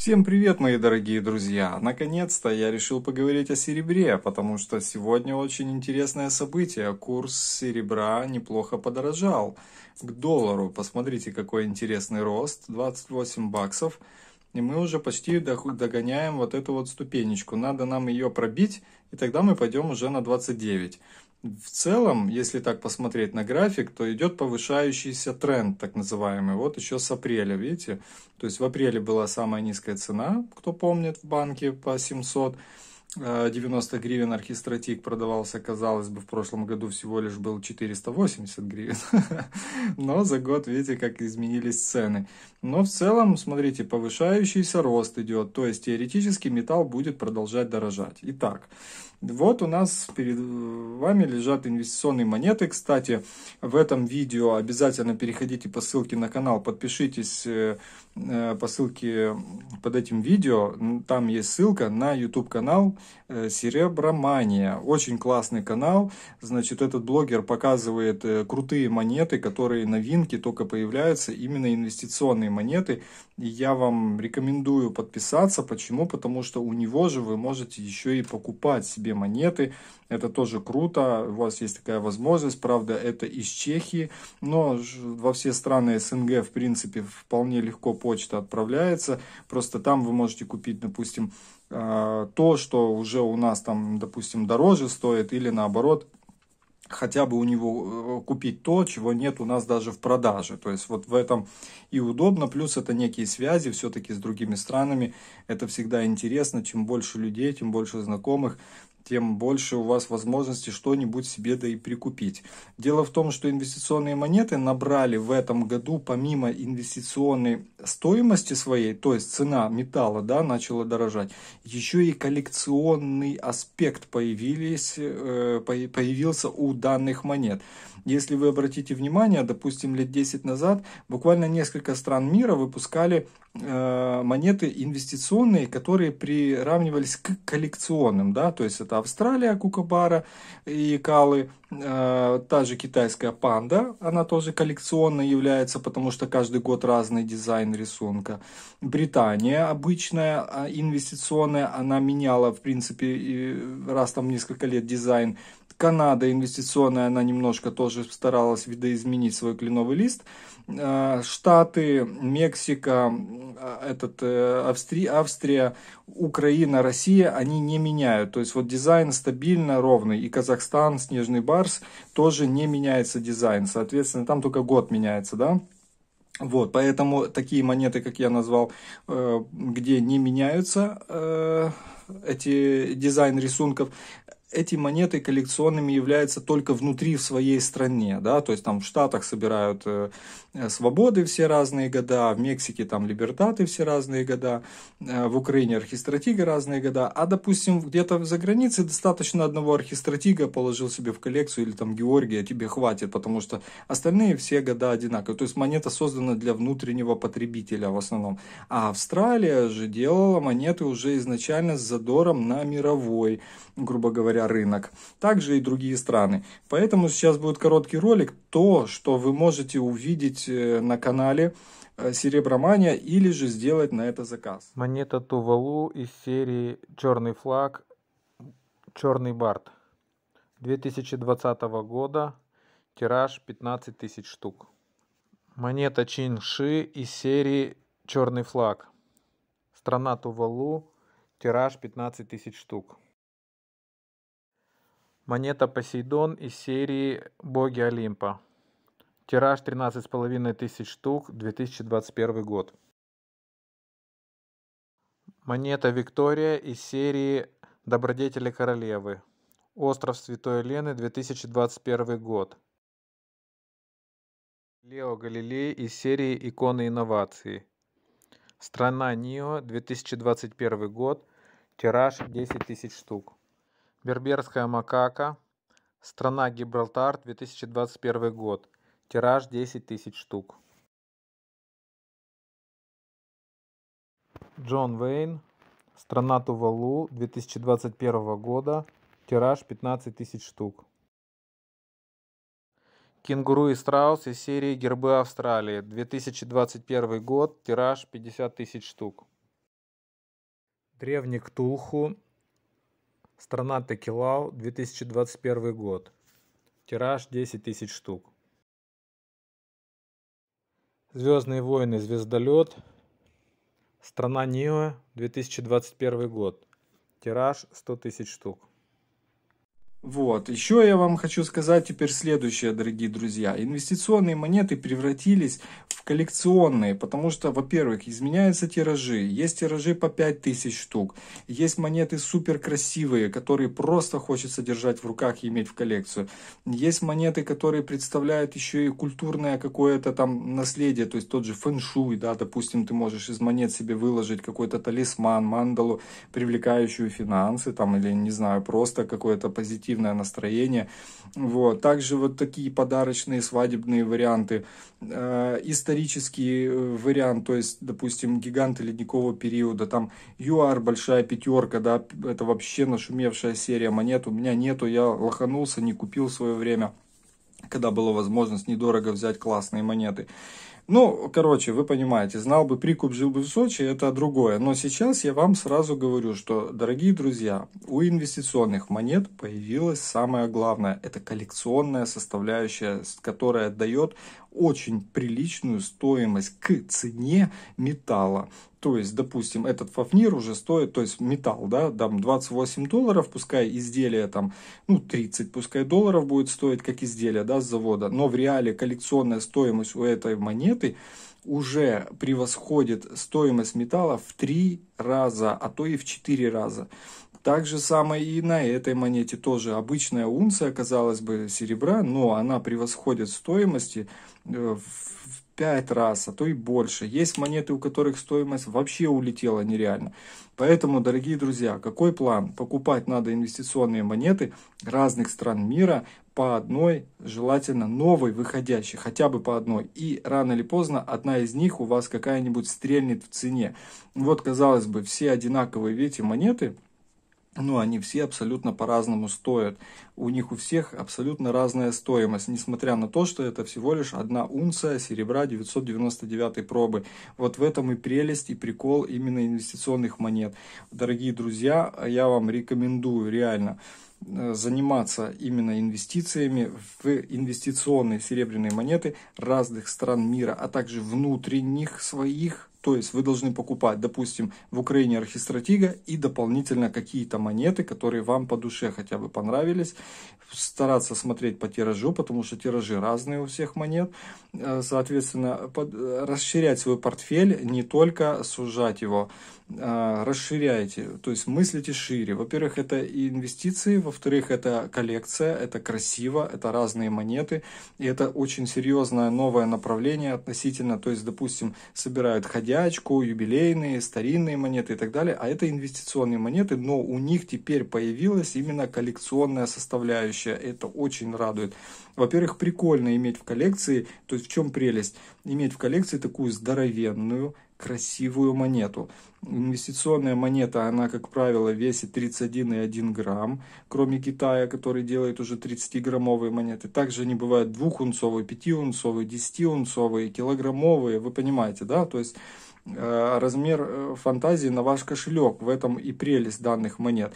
Всем привет, мои дорогие друзья! Наконец-то я решил поговорить о серебре, потому что сегодня очень интересное событие. Курс серебра неплохо подорожал к доллару. Посмотрите, какой интересный рост. 28 баксов. И мы уже почти догоняем вот эту вот ступенечку. Надо нам ее пробить, и тогда мы пойдем уже на 29 в целом, если так посмотреть на график, то идет повышающийся тренд, так называемый, вот еще с апреля, видите? То есть в апреле была самая низкая цена, кто помнит, в банке по 700. 90 э, гривен орхестратик продавался, казалось бы, в прошлом году всего лишь был 480 гривен. Но за год, видите, как изменились цены. Но в целом, смотрите, повышающийся рост идет. То есть теоретически металл будет продолжать дорожать. Итак, вот у нас перед вами лежат инвестиционные монеты. Кстати, в этом видео обязательно переходите по ссылке на канал, подпишитесь э, э, по ссылке под этим видео. Там есть ссылка на YouTube канал э, Серебромания. Очень классный канал. Значит, этот блогер показывает крутые монеты, которые новинки только появляются, именно инвестиционные монеты. И я вам рекомендую подписаться. Почему? Потому что у него же вы можете еще и покупать себе себе монеты. Это тоже круто, у вас есть такая возможность, правда, это из Чехии, но во все страны СНГ, в принципе, вполне легко почта отправляется, просто там вы можете купить, допустим, а, то, что уже у нас там, допустим, дороже стоит, или наоборот, хотя бы у него э, купить то, чего нет у нас даже в продаже. То есть вот в этом и удобно, плюс это некие связи все-таки с другими странами. Это всегда интересно, чем больше людей, тем больше знакомых, тем больше у вас возможности что-нибудь себе да и прикупить. Дело в том, что инвестиционные монеты набрали в этом году помимо инвестиционной стоимости своей, то есть цена металла да, начала дорожать, еще и коллекционный аспект появились, э, появился у данных монет. Если вы обратите внимание, допустим, лет 10 назад буквально несколько стран мира выпускали э, монеты инвестиционные, которые приравнивались к коллекционным, да, то есть это Австралия, кукабара и калы. Э, та же китайская панда, она тоже коллекционно является, потому что каждый год разный дизайн рисунка. Британия обычная, а, инвестиционная, она меняла, в принципе, раз там несколько лет дизайн. Канада инвестиционная, она немножко тоже старалась видоизменить свой кленовый лист. Э, Штаты, Мексика, э, этот, Австрия, Австрия, Украина, Россия, они не меняют. То есть вот дизайн дизайн стабильно ровный. И Казахстан, Снежный Барс тоже не меняется дизайн. Соответственно, там только год меняется, да? Вот, поэтому такие монеты, как я назвал, э, где не меняются э, эти дизайн рисунков, эти монеты коллекционными являются только внутри в своей стране, да, то есть там в Штатах собирают э, э, свободы все разные года, а в Мексике там либертаты все разные года, э, в Украине архистратига разные года, а, допустим, где-то за границей достаточно одного архистратига положил себе в коллекцию или там Георгия, тебе хватит, потому что остальные все года одинаковые, то есть монета создана для внутреннего потребителя в основном, а Австралия же делала монеты уже изначально с задором на мировой, грубо говоря, говоря, рынок. Также и другие страны. Поэтому сейчас будет короткий ролик. То, что вы можете увидеть э, на канале э, Серебромания или же сделать на это заказ. Монета Тувалу из серии «Черный флаг», «Черный барт", 2020 года, тираж 15 тысяч штук. Монета Чинши из серии «Черный флаг». Страна Тувалу, тираж 15 тысяч штук. Монета Посейдон из серии «Боги Олимпа». Тираж 13,5 тысяч штук, 2021 год. Монета Виктория из серии «Добродетели королевы». Остров Святой Елены, 2021 год. Лео Галилей из серии «Иконы инноваций». Страна НИО, 2021 год. Тираж 10 тысяч штук. Берберская макака. Страна Гибралтар, 2021 год. Тираж 10 тысяч штук. Джон Вейн. Страна Тувалу, 2021 года. Тираж 15 тысяч штук. Кенгуру и страус из серии Гербы Австралии, 2021 год. Тираж 50 тысяч штук. Древний Ктулху Страна Текилау, 2021 год. Тираж 10 тысяч штук. Звездные войны, звездолет. Страна Нио, 2021 год. Тираж 100 тысяч штук. Вот, еще я вам хочу сказать теперь следующее, дорогие друзья. Инвестиционные монеты превратились в коллекционные, потому что, во-первых, изменяются тиражи, есть тиражи по 5000 штук, есть монеты супер красивые, которые просто хочется держать в руках и иметь в коллекцию, есть монеты, которые представляют еще и культурное какое-то там наследие, то есть тот же фэншуй, да, допустим, ты можешь из монет себе выложить какой-то талисман, мандалу, привлекающую финансы, там, или, не знаю, просто какое-то позитивное настроение, вот, также вот такие подарочные свадебные варианты, э, из исторический э, вариант, то есть, допустим, гиганты ледникового периода, там ЮАР, Большая Пятерка, да, это вообще нашумевшая серия монет, у меня нету, я лоханулся, не купил в свое время, когда была возможность недорого взять классные монеты. Ну, короче, вы понимаете, знал бы прикуп, жил бы в Сочи, это другое. Но сейчас я вам сразу говорю, что, дорогие друзья, у инвестиционных монет появилась самое главное. Это коллекционная составляющая, которая дает очень приличную стоимость к цене металла. То есть, допустим, этот фафнир уже стоит, то есть металл, да, там 28 долларов, пускай изделие там, ну, 30, пускай долларов будет стоить как изделие, да, с завода. Но в реале коллекционная стоимость у этой монеты монеты уже превосходит стоимость металла в 3 раза, а то и в 4 раза. Так же самое и на этой монете тоже обычная унция, казалось бы, серебра, но она превосходит стоимости э, в 5 раз, а то и больше. Есть монеты, у которых стоимость вообще улетела нереально. Поэтому, дорогие друзья, какой план? Покупать надо инвестиционные монеты разных стран мира по одной, желательно новой выходящей, хотя бы по одной. И рано или поздно одна из них у вас какая-нибудь стрельнет в цене. Вот, казалось бы, все одинаковые, видите, монеты – ну, они все абсолютно по-разному стоят. У них у всех абсолютно разная стоимость, несмотря на то, что это всего лишь одна унция серебра 999 пробы. Вот в этом и прелесть, и прикол именно инвестиционных монет. Дорогие друзья, я вам рекомендую реально э, заниматься именно инвестициями в инвестиционные серебряные монеты разных стран мира, а также внутренних своих то есть вы должны покупать, допустим, в Украине архистратига и дополнительно какие-то монеты, которые вам по душе хотя бы понравились. Стараться смотреть по тиражу, потому что тиражи разные у всех монет. Э, соответственно, под, э, расширять свой портфель, не только сужать его. Э, расширяйте, то есть мыслите шире. Во-первых, это инвестиции, во-вторых, это коллекция, это красиво, это разные монеты. И это очень серьезное новое направление относительно, то есть, допустим, собирают ходя медячку, юбилейные, старинные монеты и так далее. А это инвестиционные монеты, но у них теперь появилась именно коллекционная составляющая. Это очень радует. Во-первых, прикольно иметь в коллекции, то есть в чем прелесть? Иметь в коллекции такую здоровенную красивую монету. Инвестиционная монета, она, как правило, весит 31,1 грамм, кроме Китая, который делает уже 30-граммовые монеты. Также они бывают 2-унцовые, 5-унцовые, 10-унцовые, килограммовые, вы понимаете, да? То есть э, размер э, фантазии на ваш кошелек. В этом и прелесть данных монет.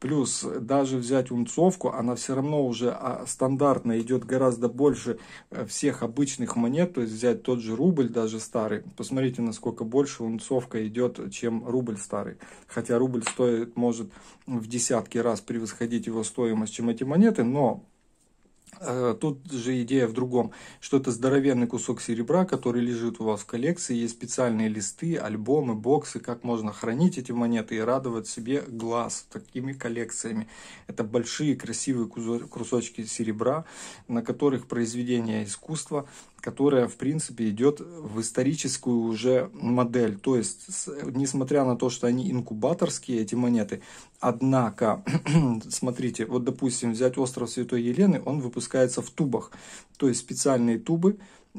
Плюс даже взять унцовку, она все равно уже а, стандартно идет гораздо больше э, всех обычных монет. То есть взять тот же рубль, даже старый. Посмотрите, насколько больше унцовка идет, чем рубль старый. Хотя рубль стоит, может, в десятки раз превосходить его стоимость, чем эти монеты. Но Э, тут же идея в другом, что это здоровенный кусок серебра, который лежит у вас в коллекции, есть специальные листы, альбомы, боксы, как можно хранить эти монеты и радовать себе глаз такими коллекциями. Это большие красивые кусочки серебра, на которых произведения искусства которая, в принципе, идет в историческую уже модель. То есть, несмотря на то, что они инкубаторские, эти монеты, однако, смотрите, вот, допустим, взять остров Святой Елены, он выпускается в тубах, то есть специальные тубы,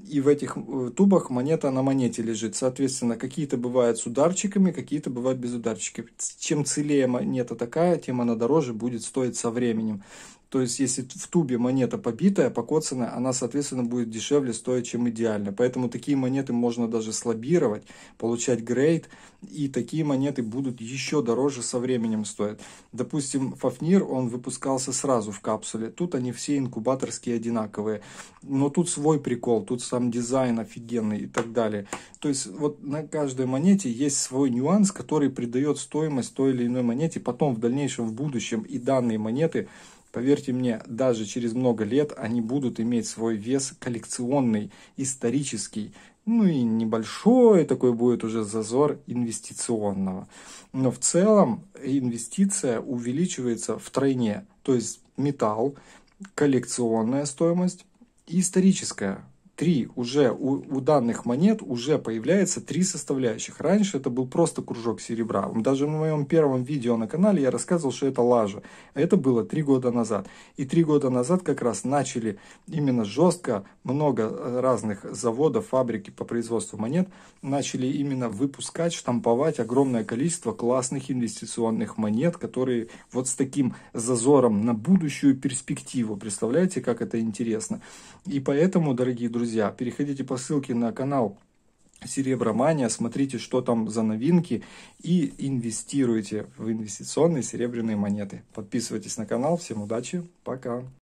и в этих э, тубах монета на монете лежит. Соответственно, какие-то бывают с ударчиками, какие-то бывают без ударчиков. Чем целее монета такая, тем она дороже будет стоить со временем. То есть, если в тубе монета побитая, покоцанная, она, соответственно, будет дешевле стоить, чем идеально. Поэтому такие монеты можно даже слабировать, получать грейд, и такие монеты будут еще дороже со временем стоить. Допустим, Фафнир, он выпускался сразу в капсуле. Тут они все инкубаторские одинаковые. Но тут свой прикол, тут сам дизайн офигенный и так далее. То есть, вот на каждой монете есть свой нюанс, который придает стоимость той или иной монете потом в дальнейшем, в будущем. И данные монеты Поверьте мне, даже через много лет они будут иметь свой вес коллекционный, исторический, ну и небольшой такой будет уже зазор инвестиционного. Но в целом инвестиция увеличивается в тройне то есть металл, коллекционная стоимость и историческая три уже у, у данных монет уже появляется три составляющих. Раньше это был просто кружок серебра. Даже в моем первом видео на канале я рассказывал, что это лажа. Это было три года назад. И три года назад как раз начали именно жестко много э, разных заводов, фабрики по производству монет начали именно выпускать, штамповать огромное количество классных инвестиционных монет, которые вот с таким зазором на будущую перспективу. Представляете, как это интересно? И поэтому, дорогие друзья, друзья. Переходите по ссылке на канал Серебромания, смотрите, что там за новинки и инвестируйте в инвестиционные серебряные монеты. Подписывайтесь на канал. Всем удачи. Пока.